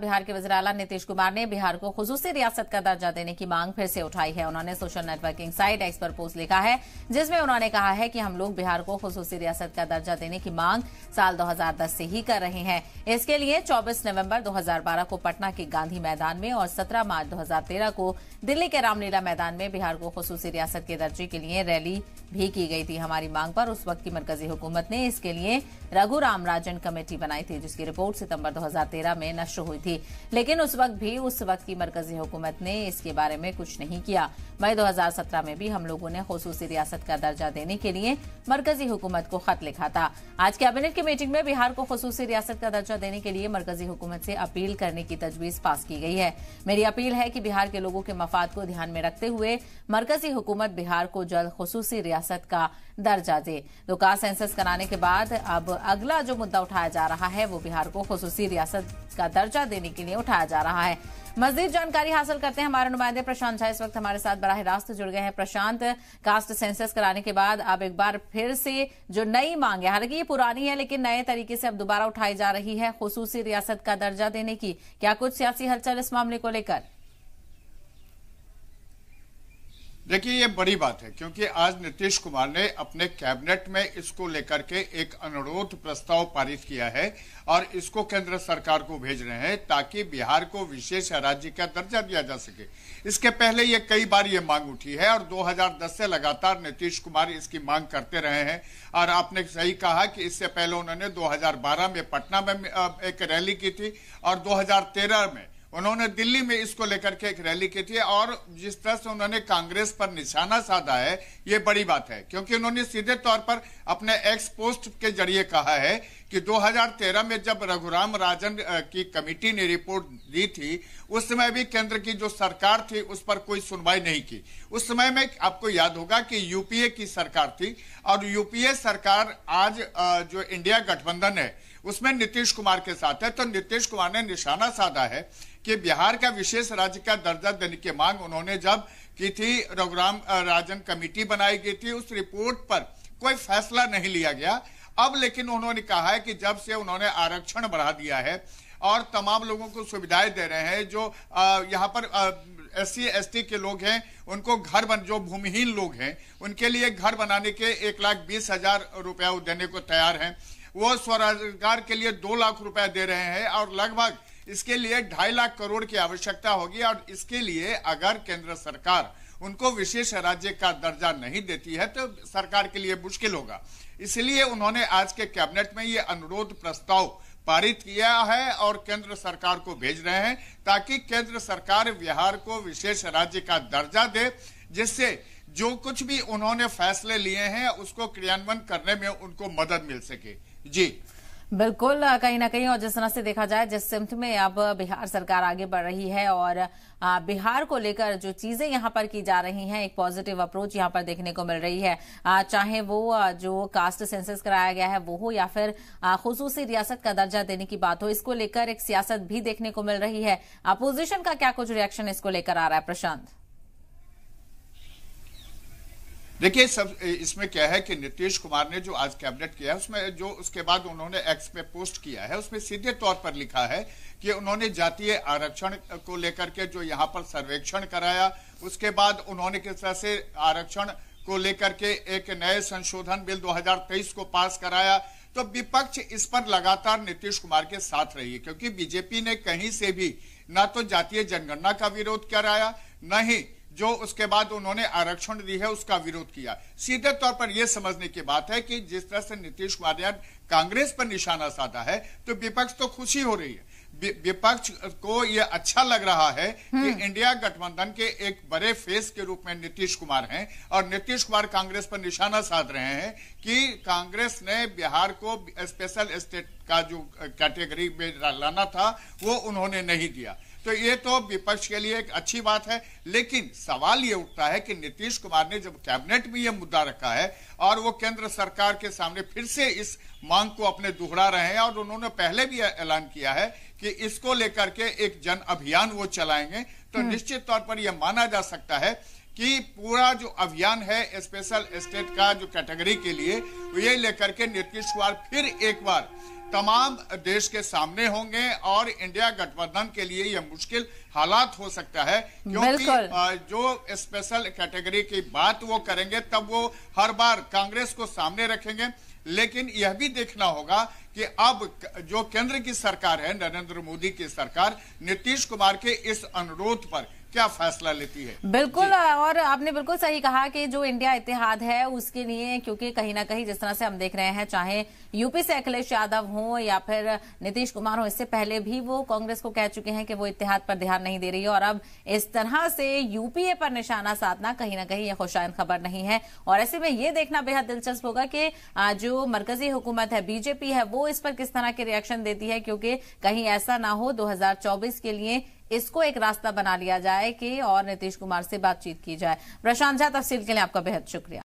बिहार के वजराला नीतीश कुमार ने बिहार को खसूसी रियासत का दर्जा देने की मांग फिर से उठाई है उन्होंने सोशल नेटवर्किंग साइट एक्स पर पोस्ट लिखा है जिसमें उन्होंने कहा है कि हम लोग बिहार को खसूसी रियासत का दर्जा देने की मांग साल 2010 से ही कर रहे हैं इसके लिए 24 नवंबर 2012 को पटना के गांधी मैदान में और सत्रह मार्च दो को दिल्ली के रामलीला मैदान में बिहार को खसूसी रियासत के दर्जे के लिए रैली भी की गई थी हमारी मांग पर उस वक्त की मरकजी हुकूमत ने इसके लिए रघुराम राजन कमेटी बनाई थी जिसकी रिपोर्ट सितंबर 2013 में नष्ट हुई थी लेकिन उस वक्त भी उस वक्त की मरकजी हुकूमत ने इसके बारे में कुछ नहीं किया मई 2017 में भी हम लोगों ने खसूसी रियासत का दर्जा देने के लिए मरकजी हुकूमत को खत लिखा था आज कैबिनेट की मीटिंग में बिहार को खसूसी रियासत का दर्जा देने के लिए मरकजी हुकूमत से अपील करने की तजवीज पास की गई है मेरी अपील है कि बिहार के लोगों के मफाद को ध्यान में रखते हुए मरकजी हुकूमत बिहार को जल्द खसूसी रियासत रियासत का दर्जा दे दुका सेंसस कराने के बाद अब अगला जो मुद्दा उठाया जा रहा है वो बिहार को खसूसी रियासत का दर्जा देने के लिए उठाया जा रहा है मजदीद जानकारी हासिल करते हैं हमारे नुमाइंदे प्रशांत झा इस वक्त हमारे साथ बराह रास्त जुड़ गए हैं प्रशांत कास्ट सेंसस कराने के बाद अब एक बार फिर से जो नई मांग है हालांकि ये पुरानी है लेकिन नए तरीके से अब दोबारा उठाई जा रही है खसूसी रियासत का दर्जा देने की क्या कुछ सियासी हलचल इस मामले को लेकर देखिए ये बड़ी बात है क्योंकि आज नीतीश कुमार ने अपने कैबिनेट में इसको लेकर के एक अनुरोध प्रस्ताव पारित किया है और इसको केंद्र सरकार को भेज रहे हैं ताकि बिहार को विशेष राज्य का दर्जा दिया जा सके इसके पहले ये कई बार ये मांग उठी है और 2010 से लगातार नीतीश कुमार इसकी मांग करते रहे हैं और आपने सही कहा कि इससे पहले उन्होंने दो में पटना में एक रैली की थी और दो में उन्होंने दिल्ली में इसको लेकर के एक रैली की थी और जिस तरह से उन्होंने कांग्रेस पर निशाना साधा है ये बड़ी बात है क्योंकि उन्होंने सीधे तौर पर अपने एक्स पोस्ट के जरिए कहा है कि 2013 में जब रघुराम राजन की कमेटी ने रिपोर्ट दी थी उस समय भी केंद्र की जो सरकार थी उस पर कोई सुनवाई नहीं की उस समय में आपको याद होगा कि यूपीए की सरकार थी और यूपीए सरकार आज जो इंडिया गठबंधन है उसमें नीतीश कुमार के साथ है तो नीतीश कुमार ने निशाना साधा है कि बिहार का विशेष राज्य का दर्जा देने की मांग उन्होंने जब की थी रघुराम राजन कमेटी बनाई गई थी उस रिपोर्ट पर कोई फैसला नहीं लिया गया अब लेकिन उन्होंने कहा है कि जब से उन्होंने आरक्षण बढ़ा दिया है और तमाम लोगों को सुविधाएं दे रहे हैं जो यहाँ पर एस सी एस टी के लोग हैं उनको घर बन जो भूमिहीन लोग हैं उनके लिए घर बनाने के एक लाख बीस हजार रुपया देने को तैयार हैं वो स्वरोजगार के लिए दो लाख रुपया दे रहे हैं और लगभग इसके लिए ढाई लाख करोड़ की आवश्यकता होगी और इसके लिए अगर केंद्र सरकार उनको विशेष राज्य का दर्जा नहीं देती है तो सरकार के लिए मुश्किल होगा इसलिए उन्होंने आज के कैबिनेट में ये अनुरोध प्रस्ताव पारित किया है और केंद्र सरकार को भेज रहे हैं ताकि केंद्र सरकार बिहार को विशेष राज्य का दर्जा दे जिससे जो कुछ भी उन्होंने फैसले लिए हैं उसको क्रियान्वयन करने में उनको मदद मिल सके जी बिल्कुल कहीं ना कहीं और जिस तरह से देखा जाए जिस सिमत में अब बिहार सरकार आगे बढ़ रही है और बिहार को लेकर जो चीजें यहाँ पर की जा रही हैं एक पॉजिटिव अप्रोच यहाँ पर देखने को मिल रही है चाहे वो जो कास्ट सेंसस कराया गया है वो हो या फिर खसूसी रियासत का दर्जा देने की बात हो इसको लेकर एक सियासत भी देखने को मिल रही है अपोजिशन का क्या कुछ रिएक्शन इसको लेकर आ रहा है प्रशांत देखिए सब इसमें क्या है कि नीतीश कुमार ने जो आज कैबिनेट किया है उसमें जो उसके बाद उन्होंने एक्स पे पोस्ट किया है उसमें सीधे तौर पर लिखा है कि उन्होंने जातीय आरक्षण को लेकर के जो यहाँ पर सर्वेक्षण कराया उसके बाद उन्होंने किस तरह से आरक्षण को लेकर के एक नए संशोधन बिल 2023 को पास कराया तो विपक्ष इस पर लगातार नीतीश कुमार के साथ रही है क्योंकि बीजेपी ने कहीं से भी ना तो जातीय जनगणना का विरोध कराया न ही जो उसके बाद उन्होंने आरक्षण दी है उसका विरोध किया सीधे तौर पर यह समझने की बात है कि जिस तरह से नीतीश कुमार ने कांग्रेस पर निशाना साधा है तो विपक्ष तो खुशी हो रही है विपक्ष को यह अच्छा लग रहा है कि हम्म। इंडिया गठबंधन के एक बड़े फेस के रूप में नीतीश कुमार हैं और नीतीश कुमार कांग्रेस पर निशाना साध रहे हैं कि कांग्रेस ने बिहार को स्पेशल स्टेट का जो कैटेगरी में लाना था वो उन्होंने नहीं दिया तो ये तो विपक्ष के लिए एक अच्छी बात है लेकिन सवाल ये उठता है कि नीतीश कुमार ने जब कैबिनेट में ये मुद्दा रखा है और वो केंद्र सरकार के सामने फिर से इस मांग को अपने दोहरा रहे हैं और उन्होंने पहले भी ऐलान किया है कि इसको लेकर के एक जन अभियान वो चलाएंगे तो हम्म। निश्चित तौर पर यह माना जा सकता है कि पूरा जो अभियान है स्पेशल स्टेट का जो कैटेगरी के लिए ये लेकर के नीतीश कुमार फिर एक बार तमाम देश के सामने होंगे और इंडिया गठबंधन के लिए यह मुश्किल हालात हो सकता है क्योंकि जो स्पेशल कैटेगरी की बात वो करेंगे तब वो हर बार कांग्रेस को सामने रखेंगे लेकिन यह भी देखना होगा कि अब जो केंद्र की सरकार है नरेंद्र मोदी की सरकार नीतीश कुमार के इस अनुरोध पर क्या फैसला लेती है बिल्कुल और आपने बिल्कुल सही कहा कि जो इंडिया इतिहाद है उसके लिए क्योंकि कहीं ना कहीं जिस तरह से हम देख रहे हैं चाहे यूपी से अखिलेश यादव हो या फिर नीतीश कुमार हो इससे पहले भी वो कांग्रेस को कह चुके हैं कि वो इतिहाद पर ध्यान नहीं दे रही है और अब इस तरह से यूपीए पर निशाना साधना कहीं ना कहीं यह खुशाइन खबर नहीं है और ऐसे में ये देखना बेहद दिलचस्प होगा कि जो मरकजी हुकूमत है बीजेपी है वो इस पर किस तरह के रिएक्शन देती है क्योंकि कहीं ऐसा ना हो दो के लिए इसको एक रास्ता बना लिया जाए कि और नीतीश कुमार से बातचीत की जाए प्रशांत झा तफसील के लिए आपका बेहद शुक्रिया